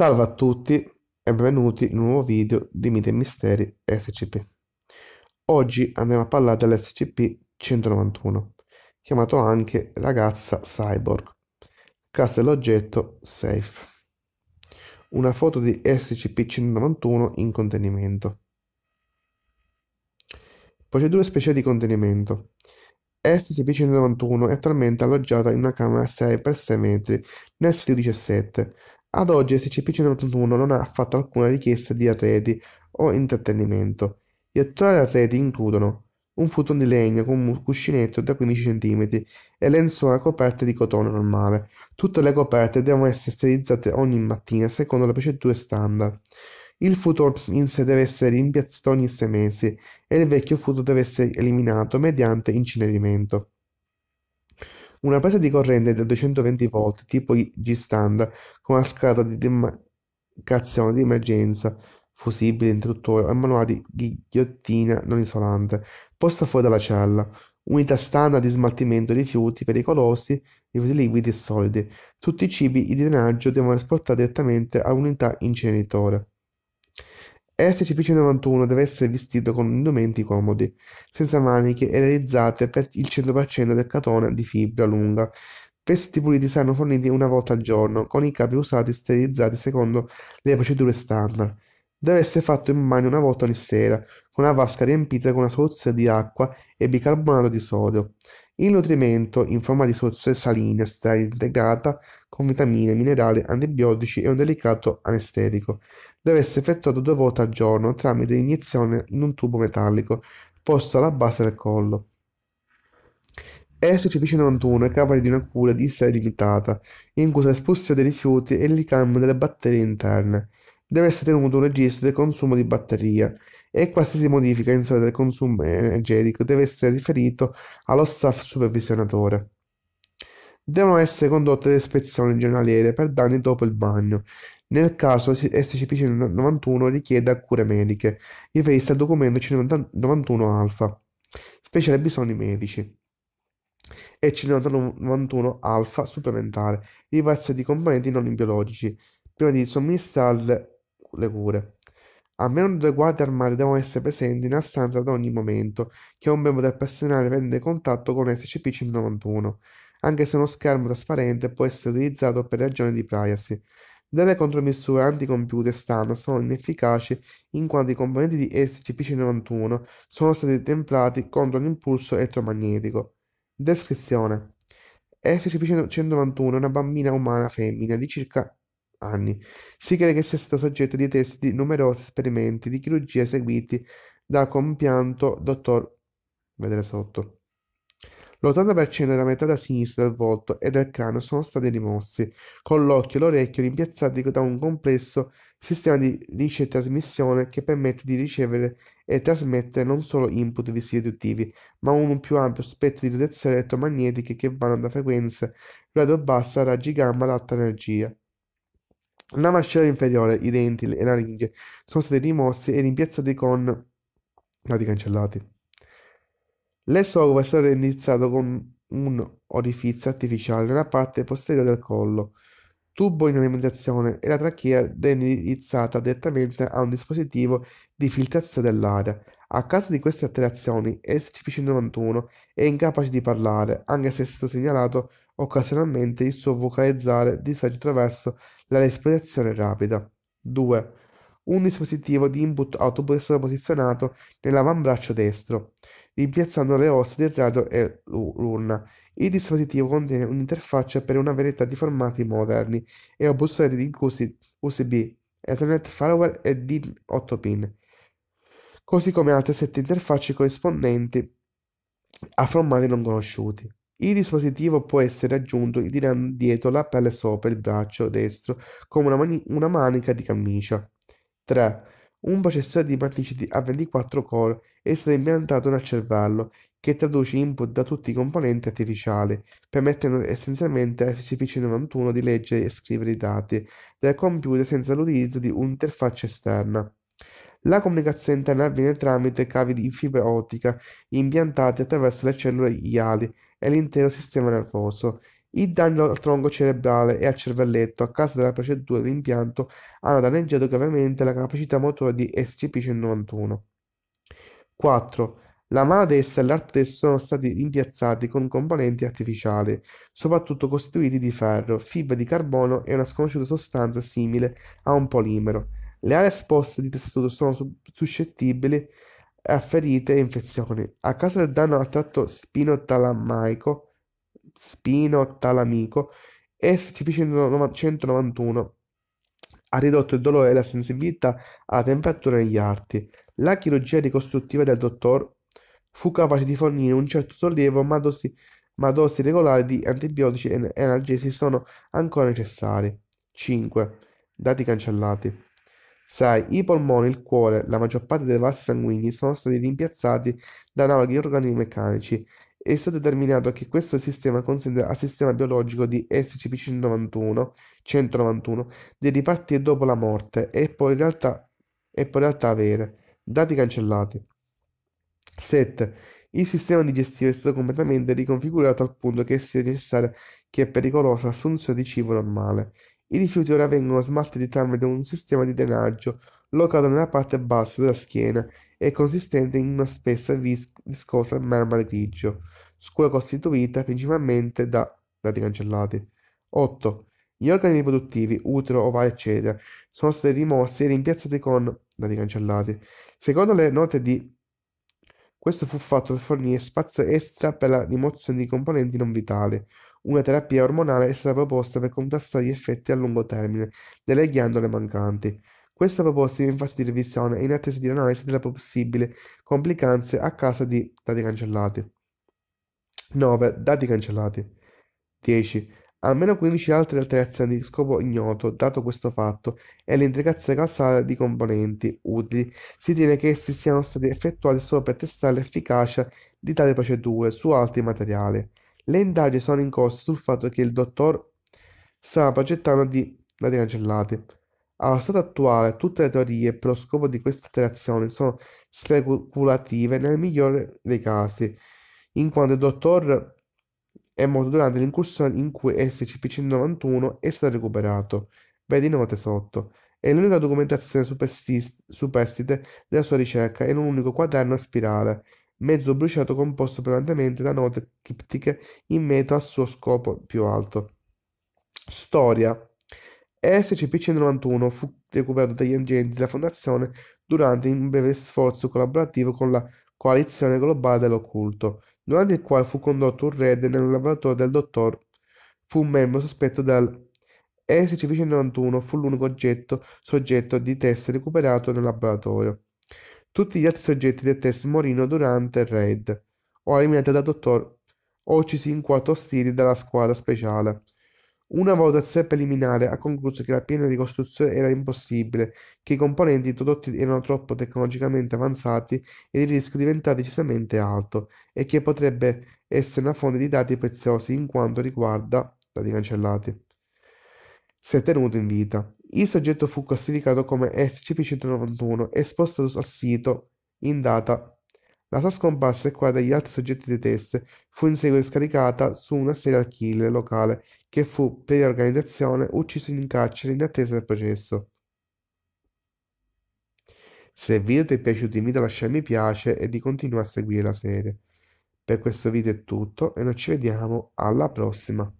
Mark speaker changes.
Speaker 1: Salve a tutti e benvenuti in un nuovo video di Mite e Misteri SCP. Oggi andiamo a parlare dell'SCP-191, chiamato anche Ragazza Cyborg, casa dell'oggetto Safe. Una foto di SCP-191 in contenimento. Procedure speciali di contenimento. SCP-191 è attualmente alloggiata in una camera 6x6 metri nel sito 17 ad oggi SCP-181 non ha fatto alcuna richiesta di arredi o intrattenimento. Gli attuali arredi includono un futon di legno con un cuscinetto da 15 cm e lenzuola coperte di cotone normale. Tutte le coperte devono essere sterilizzate ogni mattina secondo le procedure standard. Il futon in sé deve essere rimpiazzato ogni 6 mesi e il vecchio futon deve essere eliminato mediante incenerimento. Una presa di corrente da 220 volt tipo G-standard con una scatola di demarcazione di emergenza, fusibile, interruttore e manuale di ghigliottina non isolante, posta fuori dalla cella. Unità standard di smaltimento di rifiuti pericolosi, rifiuti liquidi e solidi. Tutti i cibi di drenaggio devono essere portati direttamente a unità inceneritore. SCP-191 deve essere vestito con indumenti comodi, senza maniche e realizzate per il 100% del catone di fibra lunga. Vestiti puliti saranno forniti una volta al giorno, con i capi usati e sterilizzati secondo le procedure standard. Deve essere fatto in bagno una volta ogni sera, con una vasca riempita con una soluzione di acqua e bicarbonato di sodio. Il nutrimento in forma di soluzione salina sarà integrata con vitamine, minerali, antibiotici e un delicato anestetico. Deve essere effettuato due volte al giorno tramite iniezione in un tubo metallico posto alla base del collo. SCP-91 è cavale di una cura di serie limitata, in inclusa l'espulsione dei rifiuti e il ricambio delle batterie interne. Deve essere tenuto un registro del consumo di batteria e qualsiasi modifica in del consumo energetico deve essere riferito allo staff supervisionatore. Devono essere condotte le ispezioni giornaliere per danni dopo il bagno. Nel caso SCP-91 richieda cure mediche, riferiste al documento 91 alfa, specie ai bisogni medici e 91 alfa supplementare, diverse di componenti non biologici, prima di somministrarle le cure. Almeno due guardie armate devono essere presenti nella stanza ad ogni momento che un membro del personale prende contatto con SCP-191, anche se uno schermo trasparente può essere utilizzato per ragioni di privacy. Delle contromisure anticomputer STAN sono inefficaci in quanto i componenti di SCP-191 sono stati templati contro l'impulso elettromagnetico. Descrizione SCP-191 è una bambina umana femmina di circa anni. Si crede che sia stato soggetto di test di numerosi esperimenti di chirurgia eseguiti dal compianto dottor vedere sotto. L'80% della metà da sinistra del volto e del cranio sono stati rimossi, con l'occhio e l'orecchio rimpiazzati da un complesso sistema di ricetrasmissione che permette di ricevere e trasmettere non solo input visivi uditivi, ma un più ampio spettro di radiazioni elettromagnetiche che vanno da frequenze radio bassa a raggi gamma ad alta energia. La mascella inferiore, i denti e la laringe sono stati rimossi e rimpiazzati con lati cancellati. L'esofago è stato rendizzato con un orifizio artificiale nella parte posteriore del collo, tubo in alimentazione e la trachea rendirizzata direttamente a un dispositivo di filtrazione dell'aria. A causa di queste alterazioni, SCP-191 è incapace di parlare, anche se è stato segnalato occasionalmente il suo vocalizzare disagi attraverso la respirazione rapida. 2. Un dispositivo di input output è stato posizionato nell'avambraccio destro, rimpiazzando le ossa del radio e l'urna. Il dispositivo contiene un'interfaccia per una varietà di formati moderni e di inclusi USB, Ethernet Firewall e D8 pin, così come altre sette interfacce corrispondenti a formati non conosciuti. Il dispositivo può essere aggiunto tirando dietro la pelle sopra il braccio destro come una, mani- una manica di camicia. 3. Un processore di matrice a 24 core è stato impiantato nel cervello che traduce input da tutti i componenti artificiali, permettendo essenzialmente ai scp 91 di leggere e scrivere i dati del computer senza l'utilizzo di un'interfaccia esterna. La comunicazione interna avviene tramite cavi di fibra ottica impiantati attraverso le cellule iali e l'intero sistema nervoso. Il danno al tronco cerebrale e al cervelletto a causa della procedura di impianto hanno danneggiato gravemente la capacità motora di SCP-191. 4. La mano destra e l'arto destro sono stati rimpiazzati con componenti artificiali, soprattutto costituiti di ferro, fibra di carbono e una sconosciuta sostanza simile a un polimero. Le aree esposte di tessuto sono suscettibili a ferite e infezioni. A causa del danno al tratto spinotalamaico, spinotalamico, SCP-191 ha ridotto il dolore e la sensibilità alla temperatura negli arti. La chirurgia ricostruttiva del dottor fu capace di fornire un certo sollievo, ma dosi, ma dosi regolari di antibiotici e analgesi sono ancora necessari. 5. Dati cancellati. Sai, i polmoni, il cuore, la maggior parte dei vasi sanguigni sono stati rimpiazzati da analoghi organi meccanici. È stato determinato che questo sistema consente al sistema biologico di SCP-191 di ripartire dopo la morte e poi in realtà, e poi in realtà avere dati cancellati. 7. Il sistema digestivo è stato completamente riconfigurato al punto che sia necessaria che pericolosa assunzione di cibo normale. I rifiuti ora vengono smaltiti tramite un sistema di drenaggio locato nella parte bassa della schiena e consistente in una spessa vis- viscosa marma grigio, scura costituita principalmente da dati cancellati. 8. Gli organi riproduttivi, utero, ovale, eccetera, sono stati rimossi e rimpiazzati con dati cancellati. Secondo le note di questo fu fatto per fornire spazio extra per la rimozione di componenti non vitali, una terapia ormonale è stata proposta per contrastare gli effetti a lungo termine delle ghiandole mancanti. Questa proposta è in fase di revisione e in attesa di un'analisi delle possibili complicanze a causa di dati cancellati. 9. Dati cancellati. 10. Almeno 15 altre alterazioni di scopo ignoto, dato questo fatto, e l'intricazione causale di componenti utili, si tiene che essi siano stati effettuati solo per testare l'efficacia di tali procedure su altri materiali. Le indagini sono in corso sul fatto che il dottor stava progettando di dati cancellati. Allo stato attuale, tutte le teorie per lo scopo di questa alterazione sono speculative nel migliore dei casi, in quanto il dottor è morto durante l'incursione in cui SCP-191 è stato recuperato, vedi note sotto, è l'unica documentazione superstite della sua ricerca in un unico quaderno a spirale mezzo bruciato composto prevalentemente da note criptiche in meta al suo scopo più alto. Storia SCP-191 fu recuperato dagli agenti della Fondazione durante un breve sforzo collaborativo con la Coalizione Globale dell'Occulto, durante il quale fu condotto un raid nel laboratorio del dottor. Fu un membro sospetto dal SCP-191 fu l'unico oggetto soggetto di test recuperato nel laboratorio. Tutti gli altri soggetti del test morirono durante il raid, o eliminati da dottor o uccisi in quattro ostili dalla squadra speciale. Una valutazione preliminare ha concluso che la piena ricostruzione era impossibile, che i componenti introdotti erano troppo tecnologicamente avanzati e il rischio diventava decisamente alto, e che potrebbe essere una fonte di dati preziosi in quanto riguarda dati cancellati, se tenuto in vita. Il soggetto fu classificato come SCP-191 e esposto al sito in data. La sua scomparsa e quella degli altri soggetti dei test fu in seguito scaricata su una serial killer locale che fu, per l'organizzazione, ucciso in carcere in attesa del processo. Se il video ti è piaciuto invito a lasciare mi piace e di continuare a seguire la serie. Per questo video è tutto e noi ci vediamo alla prossima.